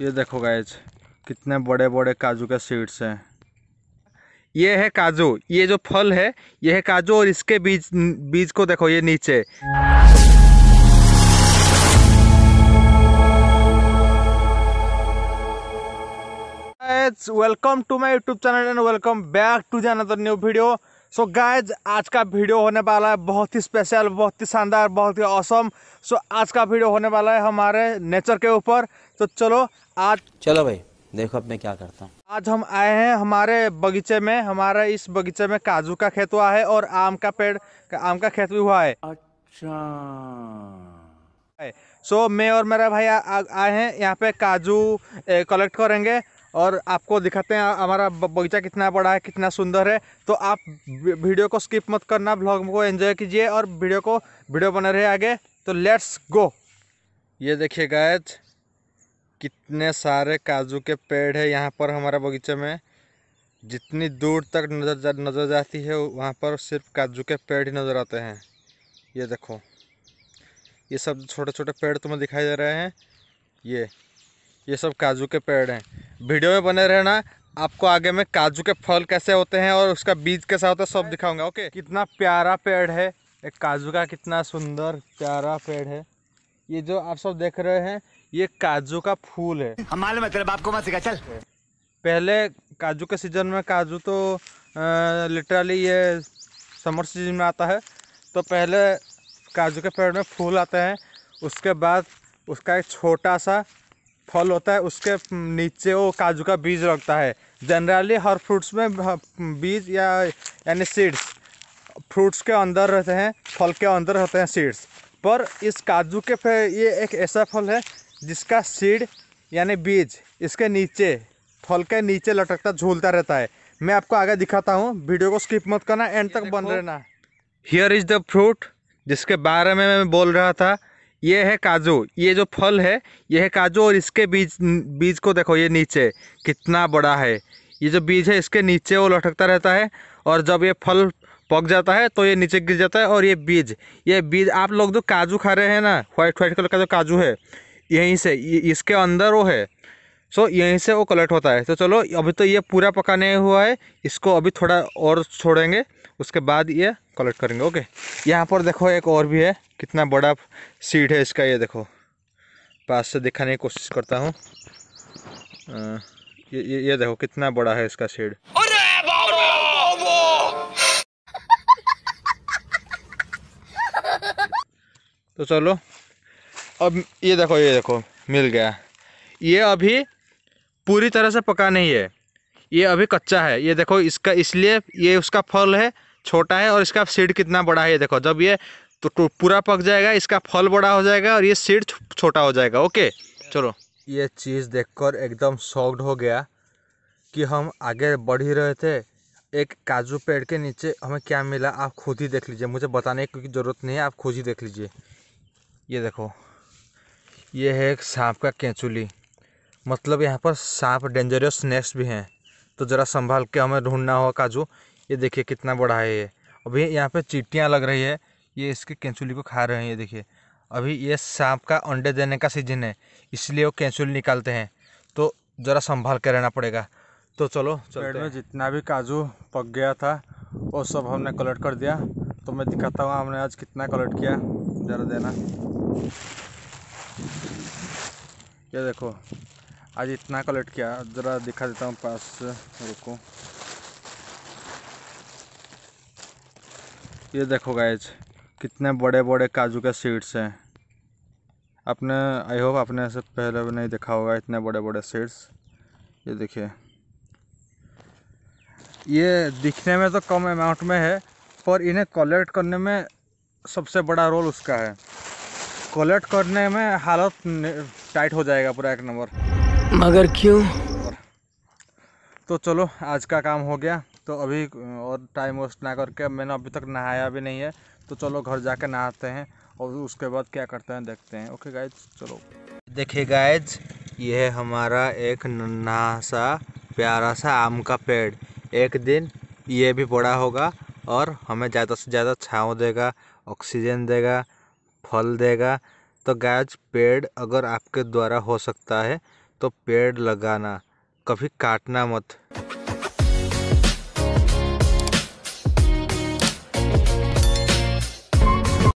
ये देखो गायज कितने बड़े बड़े काजू के सीड्स हैं ये है काजू ये जो फल है ये है काजू और इसके बीज बीज को देखो ये नीचे welcome to my YouTube channel and welcome back to another new video so so guys आज का वीडियो होने वाला है बहुत ही स्पेशल बहुत ही शानदार बहुत ही औसम सो so आज का वीडियो होने वाला है हमारे नेचर के ऊपर तो चलो आज चलो भाई देखो अब मैं क्या करता हूँ आज हम आए हैं हमारे बगीचे में हमारे इस बगीचे में काजू का खेत हुआ है और आम का पेड़ आम का खेत भी हुआ है अच्छा सो so, मैं और मेरा भाई आए हैं यहाँ पे काजू कलेक्ट करेंगे और आपको दिखाते हैं हमारा बगीचा कितना बड़ा है कितना सुंदर है तो आप वीडियो को स्किप मत करना ब्लॉग को एंजॉय कीजिए और वीडियो को वीडियो बना रहे आगे तो लेट्स गो ये देखिए गायज कितने सारे काजू के पेड़ है यहाँ पर हमारा बगीचे में जितनी दूर तक नज़र जा, नज़र जाती है वहाँ पर सिर्फ काजू के पेड़ ही नज़र आते हैं ये देखो ये सब छोटे छोटे पेड़ तुम्हें दिखाई दे रहे हैं ये ये सब काजू के पेड़ हैं वीडियो में बने रहना आपको आगे में काजू के फल कैसे होते हैं और उसका बीज कैसा होता है सब दिखाऊंगा ओके कितना प्यारा पेड़ है एक काजू का कितना सुंदर प्यारा पेड़ है ये जो आप सब देख रहे हैं ये काजू का फूल है हमारे मतलब बाप को मत सिखा चल पहले काजू के सीजन में काजू तो लिटरली ये समर सीजन में आता है तो पहले काजू के पेड़ में फूल आते हैं उसके बाद उसका एक छोटा सा फल होता है उसके नीचे वो काजू का बीज रखता है जनरली हर फ्रूट्स में बीज या यानी सीड्स फ्रूट्स के अंदर रहते हैं फल के अंदर रहते हैं सीड्स पर इस काजू के ये एक ऐसा फल है जिसका सीड यानी बीज इसके नीचे फल के नीचे लटकता झूलता रहता है मैं आपको आगे दिखाता हूँ वीडियो को स्किप मत करना एंड तक बन रहना हियर इज़ द फ्रूट जिसके बारे में मैं बोल रहा था ये है काजू ये जो फल है ये है काजू और इसके बीज बीज को देखो ये नीचे कितना बड़ा है ये जो बीज है इसके नीचे वो लटकता रहता है और जब ये फल पक जाता है तो ये नीचे गिर जाता है और ये बीज ये बीज आप लोग जो काजू खा रहे हैं ना वाइट वाइट कलर का जो काजू है यहीं से इसके अंदर वो है सो so, यहीं से वो कलेक्ट होता है तो चलो अभी तो ये पूरा पकाने हुआ है इसको अभी थोड़ा और छोड़ेंगे उसके बाद ये कलेक्ट करेंगे ओके यहाँ पर देखो एक और भी है कितना बड़ा सीड है इसका ये देखो पास से दिखाने की कोशिश करता हूँ ये, ये ये देखो कितना बड़ा है इसका सीड तो चलो अब ये देखो ये देखो मिल गया ये अभी पूरी तरह से पका नहीं है ये अभी कच्चा है ये देखो इसका इसलिए ये उसका फल है छोटा है और इसका सीड कितना बड़ा है ये देखो जब ये तो, तो पूरा पक जाएगा इसका फल बड़ा हो जाएगा और ये सीड छोटा हो जाएगा ओके चलो ये चीज़ देखकर एकदम शॉक्ड हो गया कि हम आगे बढ़ ही रहे थे एक काजू पेड़ के नीचे हमें क्या मिला आप खुद ही देख लीजिए मुझे बताने की ज़रूरत नहीं है आप खुद ही देख लीजिए ये देखो ये है एक सांप का कैंचुली मतलब यहाँ पर सांप डेंजरस स्नैक्स भी हैं तो ज़रा संभाल के हमें ढूंढना हो काजू ये देखिए कितना बड़ा है ये अभी यहाँ पे चीटियाँ लग रही है ये इसके कैंसुली को खा रहे हैं ये देखिए अभी ये सांप का अंडे देने का सीजन है इसलिए वो कैंसुली निकालते हैं तो ज़रा संभाल के रहना पड़ेगा तो चलो पेड़ में जितना भी काजू पक गया था वो सब हमने कलेक्ट कर दिया तो मैं दिखाता हूँ हमने आज कितना कलेक्ट किया ज़रा देना ये देखो आज इतना कलेक्ट किया ज़रा दिखा देता हूँ पास रुको ये देखो गाइज कितने बड़े बड़े काजू के सीड्स हैं आपने आई होप आपने ऐसे पहले भी नहीं देखा होगा इतने बड़े बड़े सीड्स ये देखिए ये दिखने में तो कम अमाउंट में है पर इन्हें कलेक्ट करने में सबसे बड़ा रोल उसका है कलेक्ट करने में हालत टाइट हो जाएगा पूरा एक नंबर मगर क्यों तो चलो आज का काम हो गया तो अभी और टाइम वेस्ट ना करके मैंने अभी तक नहाया भी नहीं है तो चलो घर जा नहाते हैं और उसके बाद क्या करते हैं देखते हैं ओके गाइज चलो देखिए गाइज ये है हमारा एक नन्हा सा प्यारा सा आम का पेड़ एक दिन ये भी बड़ा होगा और हमें ज़्यादा से ज़्यादा छाँव देगा ऑक्सीजन देगा फल देगा तो गायज पेड़ अगर आपके द्वारा हो सकता है तो पेड़ लगाना कभी काटना मत